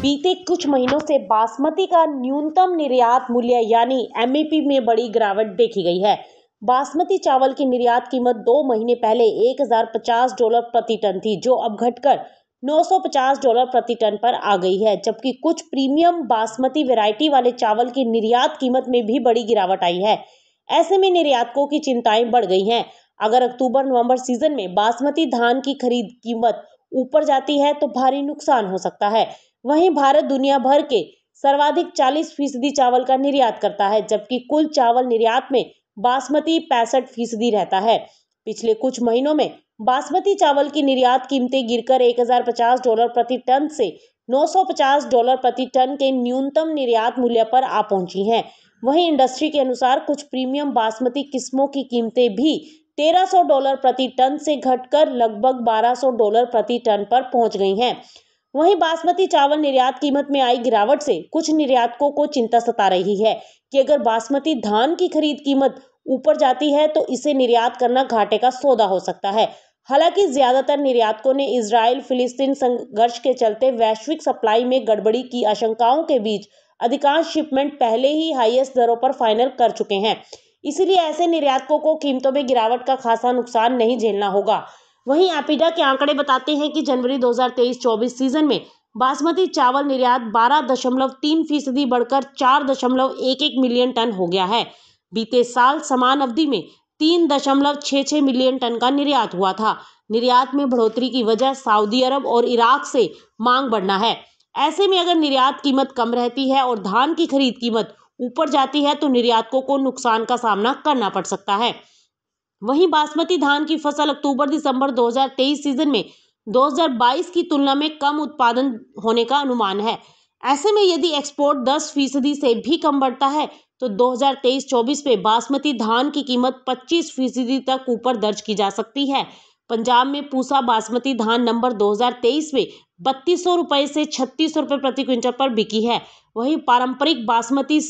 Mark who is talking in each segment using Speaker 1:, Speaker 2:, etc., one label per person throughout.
Speaker 1: बीते कुछ महीनों से बासमती का न्यूनतम निर्यात मूल्य यानी एम में बड़ी गिरावट देखी गई है बासमती चावल की निर्यात कीमत दो महीने पहले 1050 डॉलर प्रति टन थी जो अब घटकर 950 डॉलर प्रति टन पर आ गई है जबकि कुछ प्रीमियम बासमती वैरायटी वाले चावल की निर्यात कीमत में भी बड़ी गिरावट आई है ऐसे में निर्यातकों की चिंताएं बढ़ गई हैं अगर अक्टूबर नवंबर सीजन में बासमती धान की खरीद कीमत ऊपर जाती है तो भारी नुकसान हो सकता है वहीं भारत दुनिया भर के सर्वाधिक 40 फीसदी चावल का निर्यात करता है जबकि कुल चावल निर्यात में बासमती पैंसठ फीसदी रहता है पिछले कुछ महीनों में बासमती चावल की निर्यात कीमतें गिरकर 1050 डॉलर प्रति टन से 950 डॉलर प्रति टन के न्यूनतम निर्यात मूल्य पर आ पहुंची हैं वहीं इंडस्ट्री के अनुसार कुछ प्रीमियम बासमती किस्मों की कीमतें भी 1300 डॉलर प्रति टन से घटकर लगभग 1200 डॉलर प्रति टन पर पहुंच गई हैं वहीं बासमती चावल निर्यात कीमत में आई गिरावट से कुछ निर्यातकों को चिंता सता रही है कि अगर बासमती धान की खरीद कीमत ऊपर जाती है तो इसे निर्यात करना घाटे का सौदा हो सकता है हालांकि ज्यादातर निर्यातकों ने इसराइल फिलिस्तीन संघर्ष के चलते वैश्विक सप्लाई में गड़बड़ी की आशंकाओं के बीच अधिकांश शिपमेंट पहले ही हाईएस्ट दरों पर फाइनल कर चुके हैं इसलिए ऐसे निर्यातकों को कीमतों में गिरावट का खासा नुकसान नहीं झेलना होगा वहीं एपिडा के आंकड़े बताते हैं कि जनवरी 2023-24 सीजन में बासमती चावल निर्यात बारह दशमलव तीन फीसदी बढ़कर चार दशमलव एक एक मिलियन टन हो गया है बीते साल समान अवधि में तीन दशमलव मिलियन टन का निर्यात हुआ था निर्यात में बढ़ोतरी की वजह सऊदी अरब और इराक से मांग बढ़ना है ऐसे में अगर निर्यात कीमत कम रहती है और धान की खरीद कीमत ऊपर जाती है तो निर्यातकों को नुकसान का सामना करना पड़ सकता है वहीं बासमती धान की फसल अक्टूबर दिसंबर 2023 सीजन में 2022 की तुलना में कम उत्पादन होने का अनुमान है ऐसे में यदि एक्सपोर्ट 10 फीसदी से भी कम बढ़ता है तो 2023-24 में बासमती धान की कीमत 25 फीसदी तक ऊपर दर्ज की जा सकती है पंजाब में पूसा बासमती धान नंबर 2023 में बत्तीस सौ रुपये से छत्तीस सौ रुपये प्रति क्विंटल पर बिकी है वहीं पारंपरिक बासमती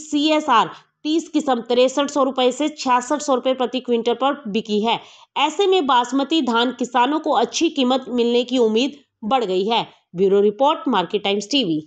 Speaker 1: आर तीस किस्म तिरसठ सौ रुपये से छियासठ सौ रुपये प्रति क्विंटल पर बिकी है ऐसे में बासमती धान किसानों को अच्छी कीमत मिलने की उम्मीद बढ़ गई है bureau report market times TV